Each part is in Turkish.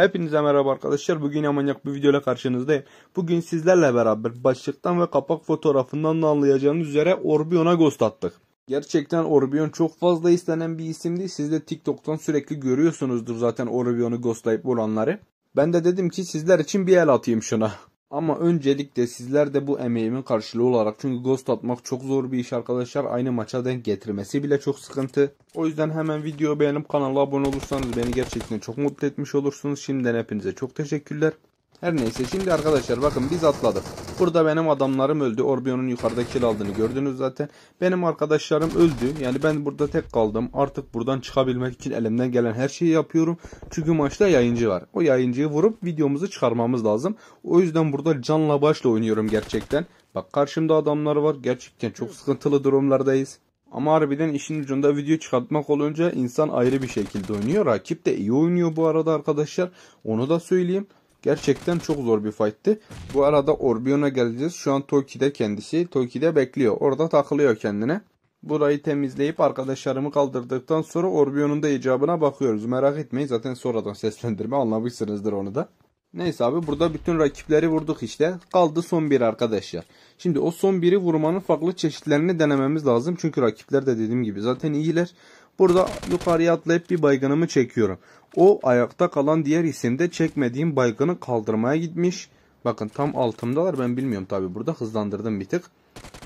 Hepinize merhaba arkadaşlar. Bugün amanyak bir videoyla karşınızdayım. Bugün sizlerle beraber başlıktan ve kapak fotoğrafından da anlayacağınız üzere Orbion'a ghost attık. Gerçekten Orbion çok fazla istenen bir isimdi. Siz de TikTok'tan sürekli görüyorsunuzdur zaten Orbion'u ghostlayıp olanları. Ben de dedim ki sizler için bir el atayım şuna. Ama öncelikle sizler de bu emeğimin karşılığı olarak çünkü ghost atmak çok zor bir iş arkadaşlar. Aynı maça denk getirmesi bile çok sıkıntı. O yüzden hemen videoyu beğenip kanala abone olursanız beni gerçekten çok mutlu etmiş olursunuz. Şimdiden hepinize çok teşekkürler. Her neyse şimdi arkadaşlar bakın biz atladık. Burada benim adamlarım öldü. Orbion'un yukarıda kill aldığını gördünüz zaten. Benim arkadaşlarım öldü. Yani ben burada tek kaldım. Artık buradan çıkabilmek için elimden gelen her şeyi yapıyorum. Çünkü maçta yayıncı var. O yayıncıyı vurup videomuzu çıkarmamız lazım. O yüzden burada canla başla oynuyorum gerçekten. Bak karşımda adamlar var. Gerçekten çok sıkıntılı durumlardayız. Ama harbiden işin ucunda video çıkartmak olunca insan ayrı bir şekilde oynuyor. Rakip de iyi oynuyor bu arada arkadaşlar. Onu da söyleyeyim. Gerçekten çok zor bir fight'ti. Bu arada Orbion'a geleceğiz. Şu an Toki'de kendisi. Toki'de bekliyor. Orada takılıyor kendine. Burayı temizleyip arkadaşlarımı kaldırdıktan sonra Orbion'un da icabına bakıyoruz. Merak etmeyin zaten sonradan seslendirme anlamışsınızdır onu da. Neyse abi burada bütün rakipleri vurduk işte. Kaldı son bir arkadaşlar. Şimdi o son biri vurmanın farklı çeşitlerini denememiz lazım. Çünkü rakipler de dediğim gibi zaten iyiler. Burada yukarıya atlayıp bir baygınımı çekiyorum. O ayakta kalan diğer isimde çekmediğim baygını kaldırmaya gitmiş. Bakın tam altımdalar ben bilmiyorum tabi burada hızlandırdım bir tık.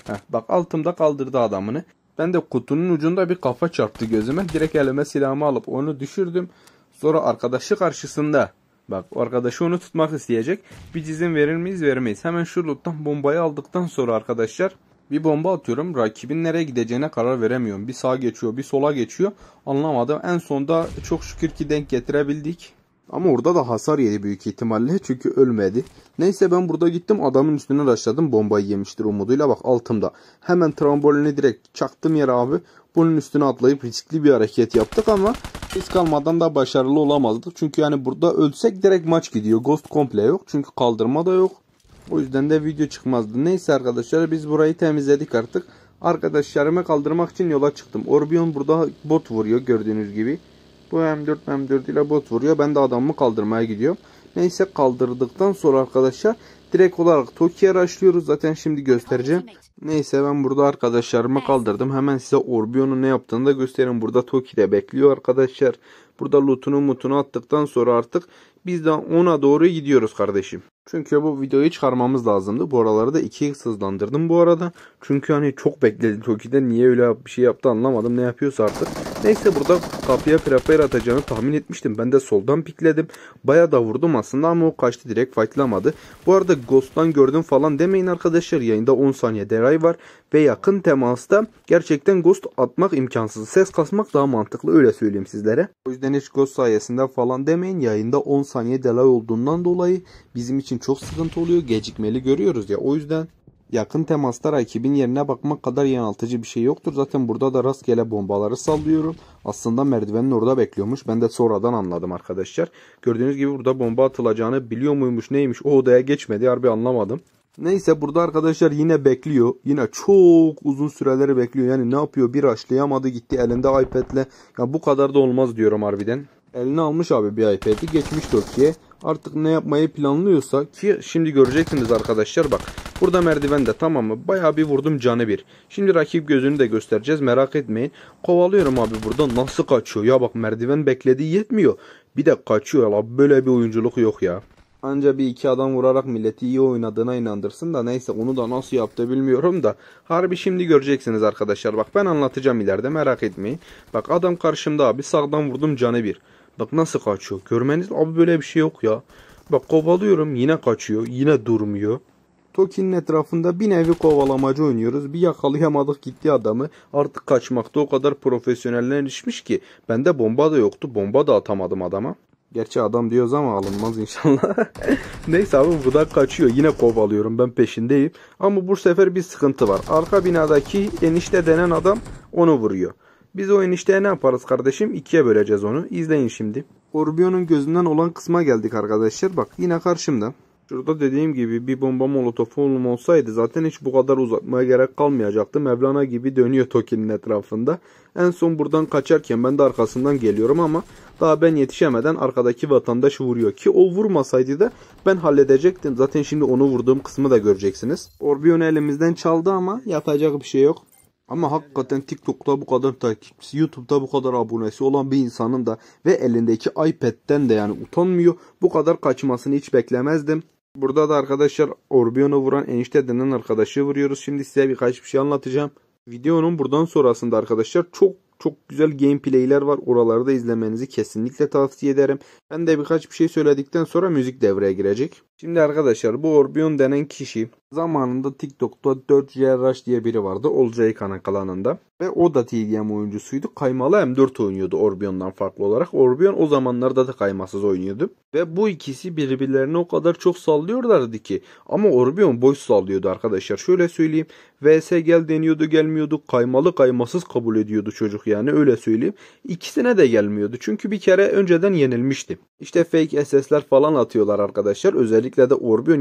Heh, bak altımda kaldırdı adamını. Ben de kutunun ucunda bir kafa çarptı gözüme. Direkt elime silahımı alıp onu düşürdüm. Sonra arkadaşı karşısında Bak arkadaşı onu tutmak isteyecek. Bir izin verir miyiz vermeyiz. Hemen şu loot'tan bombayı aldıktan sonra arkadaşlar bir bomba atıyorum. Rakibin nereye gideceğine karar veremiyorum. Bir sağa geçiyor, bir sola geçiyor. Anlamadım. En sonda çok şükür ki denk getirebildik. Ama orada da hasar yedi büyük ihtimalle çünkü ölmedi. Neyse ben burada gittim adamın üstüne raşladım bombayı yemiştir umuduyla bak altımda. Hemen trambolini direkt çaktım yere abi. Bunun üstüne atlayıp riskli bir hareket yaptık ama risk almadan da başarılı olamazdık. Çünkü yani burada ölsek direkt maç gidiyor. Ghost komple yok çünkü kaldırma da yok. O yüzden de video çıkmazdı. Neyse arkadaşlar biz burayı temizledik artık. Arkadaşlarımı kaldırmak için yola çıktım. Orbion burada bot vuruyor gördüğünüz gibi. Bu M4 M4 ile bot vuruyor. Ben de adamımı kaldırmaya gidiyorum. Neyse kaldırdıktan sonra arkadaşlar Direkt olarak Tokyo'ya araştırıyoruz. Zaten şimdi göstereceğim. Neyse ben burada arkadaşlarımı kaldırdım. Hemen size Orbion'un ne yaptığını da göstereyim. Burada Toki bekliyor arkadaşlar. Burada lootunu mutunu attıktan sonra artık biz de ona doğru gidiyoruz kardeşim. Çünkü bu videoyu çıkarmamız lazımdı. Bu araları da 2 hızlandırdım bu arada. Çünkü hani çok bekledi Toki'de. Niye öyle bir şey yaptı anlamadım. Ne yapıyorsa artık. Neyse burada kapıya Prefer atacağını tahmin etmiştim. Ben de soldan pikledim. Baya da vurdum aslında ama o kaçtı direkt fightlamadı. Bu arada Ghost'tan gördüm falan demeyin arkadaşlar. Yayında 10 saniye deray var ve yakın temasta gerçekten Ghost atmak imkansız. Ses kasmak daha mantıklı öyle söyleyeyim sizlere. O yüzden hiç Ghost sayesinde falan demeyin. Yayında 10 saniye delay olduğundan dolayı bizim için çok sıkıntı oluyor. Gecikmeli görüyoruz ya. O yüzden Yakın temasta rakibin yerine bakmak kadar yanıltıcı bir şey yoktur. Zaten burada da rastgele bombaları sallıyorum. Aslında merdivenin orada bekliyormuş. Ben de sonradan anladım arkadaşlar. Gördüğünüz gibi burada bomba atılacağını biliyor muymuş neymiş o odaya geçmedi. Harbi anlamadım. Neyse burada arkadaşlar yine bekliyor. Yine çok uzun süreleri bekliyor. Yani ne yapıyor bir açlayamadı gitti elinde iPad'le. Ya bu kadar da olmaz diyorum harbiden. Eline almış abi bir iPad'i geçmiş Toki'ye. Artık ne yapmayı planlıyorsa ki şimdi göreceksiniz arkadaşlar bak. Burada merdiven de tamam mı? Bayağı bir vurdum canı bir. Şimdi rakip gözünü de göstereceğiz merak etmeyin. Kovalıyorum abi burada nasıl kaçıyor ya bak merdiven beklediği yetmiyor. Bir de kaçıyor abi böyle bir oyunculuk yok ya. Anca bir iki adam vurarak milleti iyi oynadığına inandırsın da neyse onu da nasıl yaptı bilmiyorum da. Harbi şimdi göreceksiniz arkadaşlar bak ben anlatacağım ileride merak etmeyin. Bak adam karşımda abi sağdan vurdum canı bir. Bak nasıl kaçıyor. Görmeniz abi böyle bir şey yok ya. Bak kovalıyorum yine kaçıyor. Yine durmuyor. Toki'nin etrafında bir nevi kovalamacı oynuyoruz. Bir yakalayamadık gitti adamı. Artık kaçmakta o kadar profesyonelleşmiş ki. Bende bomba da yoktu. Bomba da atamadım adama. Gerçi adam diyoruz ama alınmaz inşallah. Neyse abi bu da kaçıyor. Yine kovalıyorum ben peşindeyim. Ama bu sefer bir sıkıntı var. Arka binadaki enişte denen adam onu vuruyor. Biz o enişteye ne yaparız kardeşim? İkiye böleceğiz onu. İzleyin şimdi. Orbion'un gözünden olan kısma geldik arkadaşlar. Bak yine karşımda. Şurada dediğim gibi bir bomba molotofum olsaydı zaten hiç bu kadar uzatmaya gerek kalmayacaktı. Mevlana gibi dönüyor Toki'nin etrafında. En son buradan kaçarken ben de arkasından geliyorum ama daha ben yetişemeden arkadaki vatandaş vuruyor. Ki o vurmasaydı da ben halledecektim. Zaten şimdi onu vurduğum kısmı da göreceksiniz. Orbion elimizden çaldı ama yapacak bir şey yok. Ama hakikaten TikTok'ta bu kadar takipçisi, YouTube'da bu kadar abonesi olan bir insanın da ve elindeki iPad'den de yani utanmıyor. Bu kadar kaçmasını hiç beklemezdim. Burada da arkadaşlar Orbion'u vuran enişte denen arkadaşı vuruyoruz. Şimdi size birkaç bir şey anlatacağım. Videonun buradan sonrasında arkadaşlar çok çok güzel gameplay'ler var. Oraları da izlemenizi kesinlikle tavsiye ederim. Ben de birkaç bir şey söyledikten sonra müzik devreye girecek. Şimdi arkadaşlar bu Orbion denen kişi zamanında TikTok'ta 4G Rush diye biri vardı. Olcay Kana Ve o da TGM oyuncusuydu. Kaymalı M4 oynuyordu Orbion'dan farklı olarak. Orbion o zamanlarda da kaymasız oynuyordu. Ve bu ikisi birbirlerini o kadar çok sallıyorlardı ki. Ama Orbion boş sallıyordu arkadaşlar. Şöyle söyleyeyim. VS gel deniyordu gelmiyordu. Kaymalı kaymasız kabul ediyordu çocuk yani öyle söyleyeyim. İkisine de gelmiyordu. Çünkü bir kere önceden yenilmişti. İşte fake SS'ler falan atıyorlar arkadaşlar. özellikle. Özellikle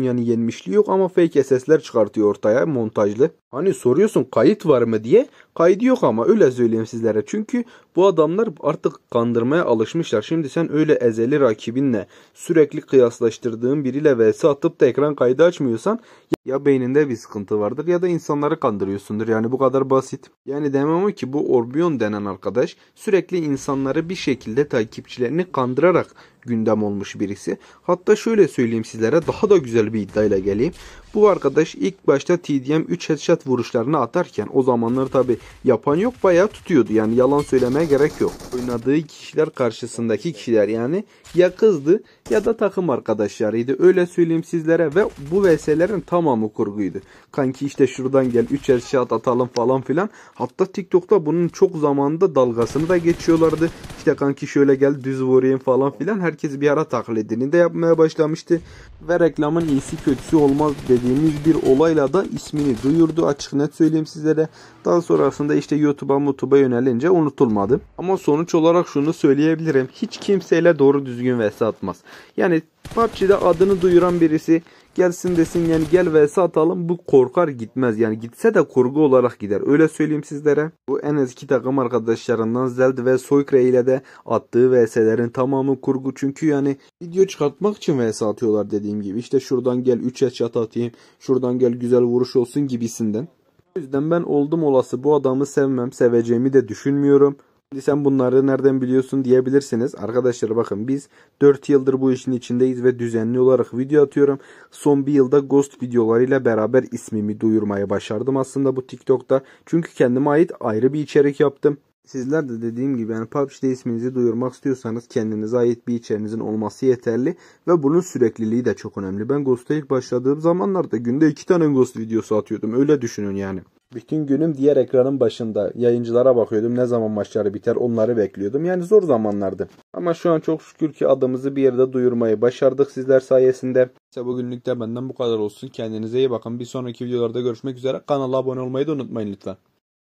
de yani yenmişliği yok ama fake SS'ler çıkartıyor ortaya montajlı. Hani soruyorsun kayıt var mı diye. Kaydı yok ama öyle söyleyeyim sizlere. Çünkü bu adamlar artık kandırmaya alışmışlar. Şimdi sen öyle ezeli rakibinle sürekli kıyaslaştırdığın biriyle vs atıp da ekran kaydı açmıyorsan ya beyninde bir sıkıntı vardır ya da insanları kandırıyorsundur. Yani bu kadar basit. Yani demem o ki bu Orbion denen arkadaş sürekli insanları bir şekilde takipçilerini kandırarak gündem olmuş birisi. Hatta şöyle söyleyeyim sizlere daha da güzel bir iddiayla geleyim. Bu arkadaş ilk başta TDM 3 headshot vuruşlarını atarken o zamanları tabi yapan yok bayağı tutuyordu. Yani yalan söylemeye gerek yok. Oynadığı kişiler karşısındaki kişiler yani ya kızdı ya da takım arkadaşlarıydı. Öyle söyleyeyim sizlere ve bu VS'lerin tamamı kurguydu. Kanki işte şuradan gel 3 headshot atalım falan filan. Hatta TikTok'ta bunun çok zamanında dalgasını da geçiyorlardı. İşte kanki şöyle gel düz vurayım falan filan. Herkes bir ara taklidini de yapmaya başlamıştı. Ve reklamın iyisi kötüsü olmaz dedi dediğimiz bir olayla da ismini duyurdu. Açık net söyleyeyim sizlere. Daha sonrasında işte YouTube'a mutuba yönelince unutulmadı. Ama sonuç olarak şunu söyleyebilirim. Hiç kimseyle doğru düzgün vesatmaz. Yani PUBG'de adını duyuran birisi gelsin desin yani gel vs atalım bu korkar gitmez. Yani gitse de kurgu olarak gider. Öyle söyleyeyim sizlere. Bu en az iki takım arkadaşlarından Zeld ve Soykre ile de attığı vs'lerin tamamı kurgu. Çünkü yani video çıkartmak için vs atıyorlar dediğim gibi. işte şuradan gel 3 headshot atayım. Şuradan gel güzel vuruş olsun gibisinden. O yüzden ben oldum olası bu adamı sevmem. Seveceğimi de düşünmüyorum sen bunları nereden biliyorsun diyebilirsiniz. Arkadaşlar bakın biz 4 yıldır bu işin içindeyiz ve düzenli olarak video atıyorum. Son bir yılda Ghost videolarıyla beraber ismimi duyurmaya başardım aslında bu TikTok'ta. Çünkü kendime ait ayrı bir içerik yaptım. Sizler de dediğim gibi yani PUBG'de isminizi duyurmak istiyorsanız kendinize ait bir içerinizin olması yeterli ve bunun sürekliliği de çok önemli. Ben Ghost'a ilk başladığım zamanlarda günde iki tane Ghost videosu atıyordum öyle düşünün yani. Bütün günüm diğer ekranın başında. Yayıncılara bakıyordum. Ne zaman maçları biter onları bekliyordum. Yani zor zamanlardı. Ama şu an çok şükür ki adımızı bir yerde duyurmayı başardık sizler sayesinde. İşte bugünlük de benden bu kadar olsun. Kendinize iyi bakın. Bir sonraki videolarda görüşmek üzere. Kanala abone olmayı da unutmayın lütfen.